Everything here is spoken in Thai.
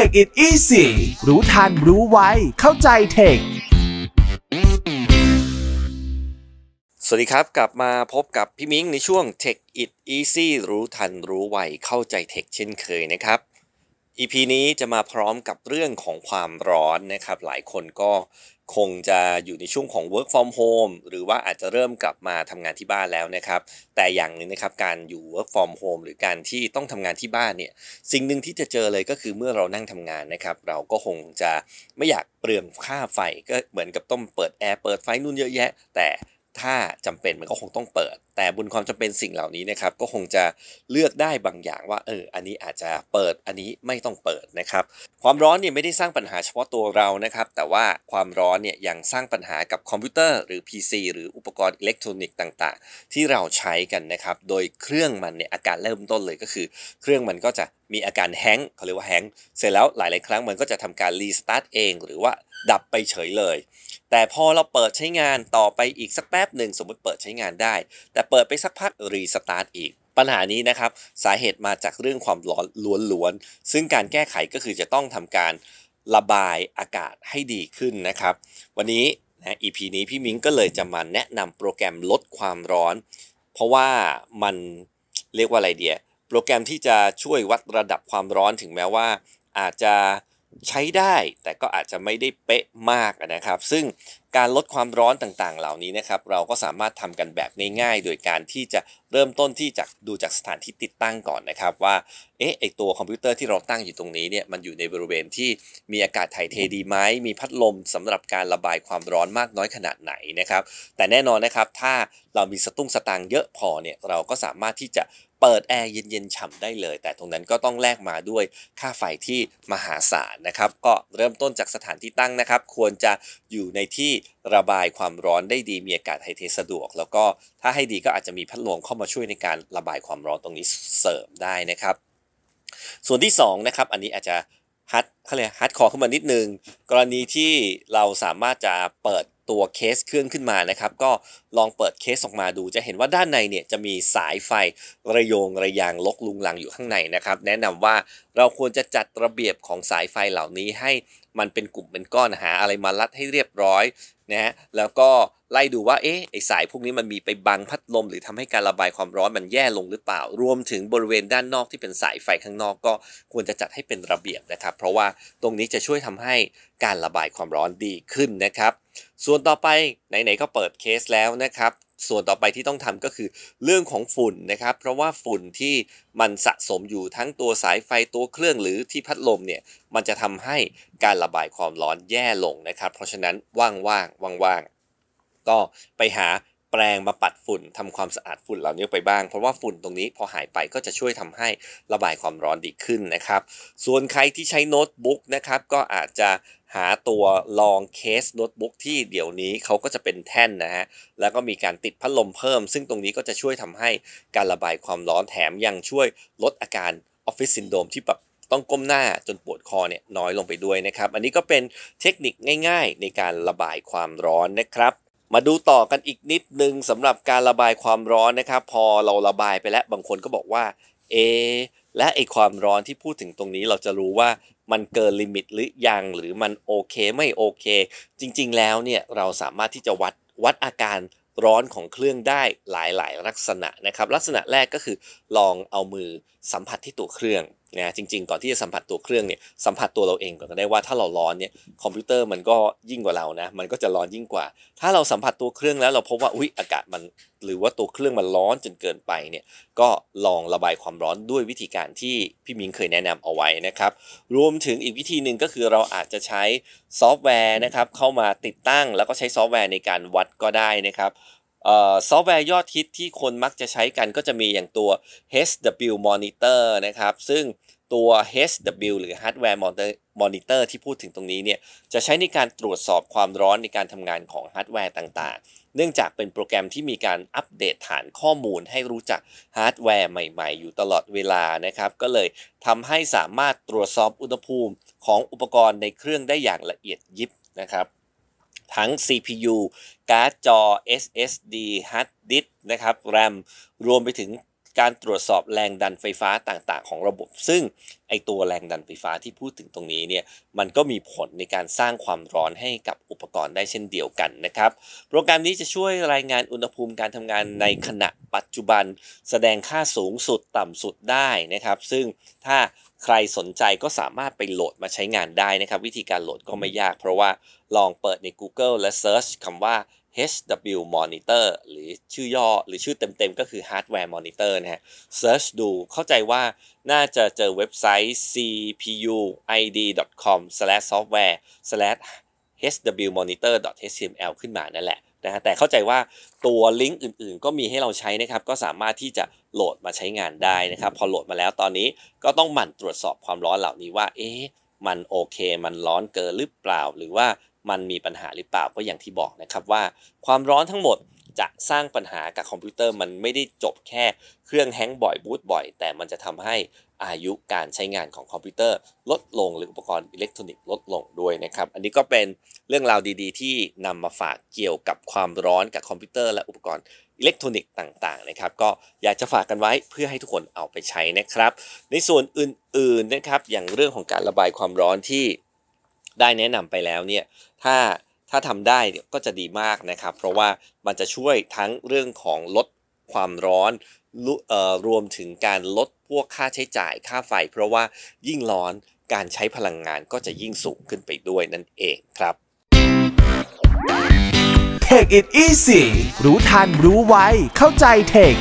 Take it easy รู้ทันรู้ไวเข้าใจเทคสวัสดีครับกลับมาพบกับพี่มิ้งในช่วง t a k e It Easy รู้ทันรู้ไวเข้าใจเทคเช่นเคยนะครับ EP นี้จะมาพร้อมกับเรื่องของความร้อนนะครับหลายคนก็คงจะอยู่ในช่วงของ work from home หรือว่าอาจจะเริ่มกลับมาทำงานที่บ้านแล้วนะครับ แต่อย่างหนึ่งนะครับการอยู่ work from home หรือการที่ต้องทำงานที่บ้านเนี่ยสิ่งหนึ่งที่จะเจอเลยก็คือเมื่อเรานั่งทำงานนะครับเราก็คงจะไม่อยากเปลืองค่าไฟ ก็เหมือนกับต้องเปิดแอร์เปิดไฟนู่นเยอะแยะ แต่ถ้าจำเป็นมันก็คงต้องเปิด แต่บุญความจำเป็นสิ่งเหล่านี้นะครับก็คงจะเลือกได้บางอย่างว่าเอออันนี้อาจจะเปิดอันนี้ไม่ต้องเปิดนะครับความร้อนเนี่ยไม่ได้สร้างปัญหาเฉพาะตัวเรานะครับ แต่ว่าความร้อนเนี่ยยังสร้างปัญหากับคอมพิวเตอร์หรือ PC หรืออุปกรณ์อิเล็กทรอนิกส์ต่างๆ ที่เราใช้กันนะครับโดยเครื่องมันเนี่ยอาการเริ่มต้นเลยก็คือ เครื่องมันก็จะมีอาการแฮงค์เขาเรียกว่าแฮงค์เสร็จแล้วหลาย ๆ ครั้งมันก็จะทำการรีสตาร์ทเอง หรือว่าดับไปเฉยเลย แต่พอเราเปิดใช้งานต่อไปอีกสักแป๊บหนึ่งสมมติเปิดใช้งานได้ แต่เปิดไปสักพักรีสตาร์ทอีก ปัญหานี้นะครับ สาเหตุมาจากเรื่องความร้อนล้วนๆ ซึ่งการแก้ไขก็คือจะต้องทำการระบายอากาศให้ดีขึ้นนะครับ วันนี้นะ EP นี้พี่มิ้งก็เลยจะมาแนะนำโปรแกรมลดความร้อน เพราะว่ามันเรียกว่าอะไรเดียโปรแกรมที่จะช่วยวัดระดับความร้อนถึงแม้ว่าอาจจะใช้ได้แต่ก็อาจจะไม่ได้เป๊ะมากนะครับ ซึ่งการลดความร้อนต่าง ๆ เหล่านี้นะครับเราก็สามารถทำกันแบบง่ายๆ โดยการที่จะเริ่มต้นที่จะดูจากสถานที่ติดตั้งก่อนนะครับว่าเอ๊ะไอตัวคอมพิวเตอร์ที่เราตั้งอยู่ตรงนี้เนี่ยมันอยู่ในบริเวณที่มีอากาศถ่ายเทดีไหมมีพัดลมสำหรับการระบายความร้อนมากน้อยขนาดไหนนะครับ แต่แน่นอนนะครับถ้าเรามีสตุ้งสตางเยอะพอเนี่ยเราก็สามารถที่จะเปิดแอร์เย็นๆ ฉ่ำได้เลย แต่ตรงนั้นก็ต้องแลกมาด้วยค่าไฟที่มหาศาลนะครับก็เริ่มต้นจากสถานที่ตั้งนะครับ ควรจะอยู่ในที่ระบายความร้อนได้ดีมีอากาศไฮเทสะดวก แล้วก็ถ้าให้ดีก็อาจจะมีพัดลมเข้ามาช่วยในการระบายความร้อนตรงนี้เสริมได้นะครับ ส่วนที่2นะครับอันนี้อาจจะฮัดเขาเรียกฮัดคอขึ้นมานิดนึงกรณีที่เราสามารถจะเปิดตัวเคสเครื่องขึ้นมานะครับ ก็ลองเปิดเคสออกมาดู จะเห็นว่าด้านในเนี่ยจะมีสายไฟระโยงระยางลกลุงลังอยู่ข้างในนะครับ แนะนำว่าเราควรจะจัดระเบียบของสายไฟเหล่านี้ให้มันเป็นกลุ่มเป็นก้อนหา อะไรมารัดให้เรียบร้อยนะฮะแล้วก็ไล่ดูว่าเอ๊ะไอสายพวกนี้มันมีไปบังพัดลม หรือทำให้การระบายความร้อนมันแย่ลงหรือเปล่ารวมถึงบริเวณด้านนอกที่เป็นสายไฟข้างนอก ก็ควรจะจัดให้เป็นระเบียบนะครับ เพราะว่าตรงนี้จะช่วยทำให้การระบายความร้อนดีขึ้นนะครับส่วนต่อไปไหนๆก็เปิดเคสแล้วนะครับ ส่วนต่อไปที่ต้องทำก็คือเรื่องของฝุ่นนะครับ เพราะว่าฝุ่นที่มันสะสมอยู่ทั้งตัวสายไฟตัวเครื่องหรือที่พัดลมเนี่ยมันจะทำให้การระบายความร้อนแย่ลงนะครับ เพราะฉะนั้นว่างๆว่างๆ ก็ไปหาแปรงมาปัดฝุ่นทำความสะอาดฝุ่นเหล่านี้ไปบ้าง เพราะว่าฝุ่นตรงนี้พอหายไปก็จะช่วยทำให้ระบายความร้อนดีขึ้นนะครับ ส่วนใครที่ใช้โน้ตบุ๊กนะครับก็อาจจะหาตัวลองเคสโน้ตบุ๊กที่เดี๋ยวนี้เขาก็จะเป็นแท่นนะฮะแล้วก็มีการติดพัดลมเพิ่ม ซึ่งตรงนี้ก็จะช่วยทำให้การระบายความร้อนแถมยังช่วยลดอาการออฟฟิศซินโดมที่แบบต้องก้มหน้าจนปวดคอเนี่ยน้อยลงไปด้วยนะครับ อันนี้ก็เป็นเทคนิคง่าย ๆ ในการระบายความร้อนนะครับมาดูต่อกันอีกนิดนึงสำหรับการระบายความร้อนนะครับ พอเราระบายไปแล้วบางคนก็บอกว่าเอและไอความร้อนที่พูดถึงตรงนี้เราจะรู้ว่ามันเกินลิมิตหรือยังหรือมันโอเคไม่โอเค จริงๆแล้วเนี่ยเราสามารถที่จะวัดวัดอาการร้อนของเครื่องได้หลายๆ ลักษณะนะครับลักษณะแรกก็คือ ลองเอามือสัมผัสที่ตัวเครื่องนะจริงๆ ก่อนที่จะสัมผัสตัวเครื่องเนี่ยสัมผัสตัวเราเองก่อนก็ได้ว่าถ้าเราร้อนเนี่ยคอมพิวเตอร์มันก็ยิ่งกว่าเรานะมันก็จะร้อนยิ่งกว่าถ้าเราสัมผัสตัวเครื่องแล้วเราพบว่าอุ้ยอากาศมันหรือว่าตัวเครื่องมันร้อนจนเกินไปเนี่ยก็ลองระบายความร้อนด้วยวิธีการที่พี่มิงเคยแนะนำเอาไว้นะครับรวมถึงอีกวิธีหนึ่งก็คือเราอาจจะใช้ซอฟต์แวร์นะครับเข้ามาติดตั้ง แล้วก็ใช้ซอฟต์แวร์ในการวัดก็ได้นะครับซอฟต์แวร์ยอดฮิตที่คนมักจะใช้กันก็จะมีอย่างตัว HW Monitor นะครับ ซึ่งตัว HW หรือ Hardware Monitor ที่พูดถึงตรงนี้เนี่ยจะใช้ในการตรวจสอบความร้อนในการทำงานของฮาร์ดแวร์ต่างๆ เนื่องจากเป็นโปรแกรมที่มีการอัปเดตฐานข้อมูลให้รู้จักฮาร์ดแวร์ใหม่ ๆ อยู่ตลอดเวลานะครับก็เลยทำให้สามารถตรวจสอบอุณหภูมิของอุปกรณ์ในเครื่องได้อย่างละเอียดยิบนะครับทั้ง CPU การ์ดจอ SSD ฮาร์ดดิสนะครับ RAM รวมไปถึงการตรวจสอบแรงดันไฟฟ้าต่าง ๆของระบบ ซึ่งไอตัวแรงดันไฟฟ้าที่พูดถึงตรงนี้เนี่ยมันก็มีผลในการสร้างความร้อนให้กับอุปกรณ์ได้เช่นเดียวกันนะครับ โปรแกรมนี้จะช่วยรายงานอุณหภูมิการทำงานในขณะปัจจุบัน แสดงค่าสูงสุดต่ำสุดได้นะครับ ซึ่งถ้าใครสนใจก็สามารถไปโหลดมาใช้งานได้นะครับ วิธีการโหลดก็ไม่ยาก เพราะว่าลองเปิดใน Google และ Search คำว่า HW Monitor หรือชื่อย่อหรือชื่อเต็มๆก็คือ Hardware Monitor นะฮะ Search ดูเข้าใจว่าน่าจะเจอเว็บไซต์ cpuid.com/software/hwmonitor.html ขึ้นมานั่นแหละนะฮะแต่เข้าใจว่าตัวลิงก์อื่นๆก็มีให้เราใช้นะครับ ก็สามารถที่จะโหลดมาใช้งานได้นะครับ พอโหลดมาแล้วตอนนี้ก็ต้องหมั่นตรวจสอบความร้อนเหล่านี้ว่า เอ๊ะมันโอเคมันร้อนเกินหรือเปล่าหรือว่ามันมีปัญหาหรือเปล่าก็อย่างที่บอกนะครับว่า ความร้อนทั้งหมดจะสร้างปัญหากับคอมพิวเตอร์ มันไม่ได้จบแค่เครื่องแฮงบ่อยบูตบ่อย แต่มันจะทำให้อายุการใช้งานของคอมพิวเตอร์ ลดลง หรืออุปกรณ์อิเล็กทรอนิกส์ลดลงด้วยนะครับอันนี้ก็เป็นเรื่องราวดีๆ ที่นำมาฝากเกี่ยวกับความร้อนกับคอมพิวเตอร์และอุปกรณ์อิเล็กทรอนิกส์ต่างๆนะครับก็อยากจะฝากกันไว้เพื่อให้ทุกคนเอาไปใช้นะครับ ในส่วนอื่นๆนะครับอย่างเรื่องของการระบายความร้อนที่ได้แนะนำไปแล้วเนี่ย ถ้า ถ้าทำได้ก็จะดีมากนะครับ เพราะว่ามันจะช่วยทั้งเรื่องของลดความร้อน รวมถึงการลดพวกค่าใช้จ่ายค่าไฟ เพราะว่ายิ่งร้อนการใช้พลังงานก็จะยิ่งสูงขึ้นไปด้วยนั่นเองครับ Take it easy รู้ทันรู้ไว เข้าใจเทค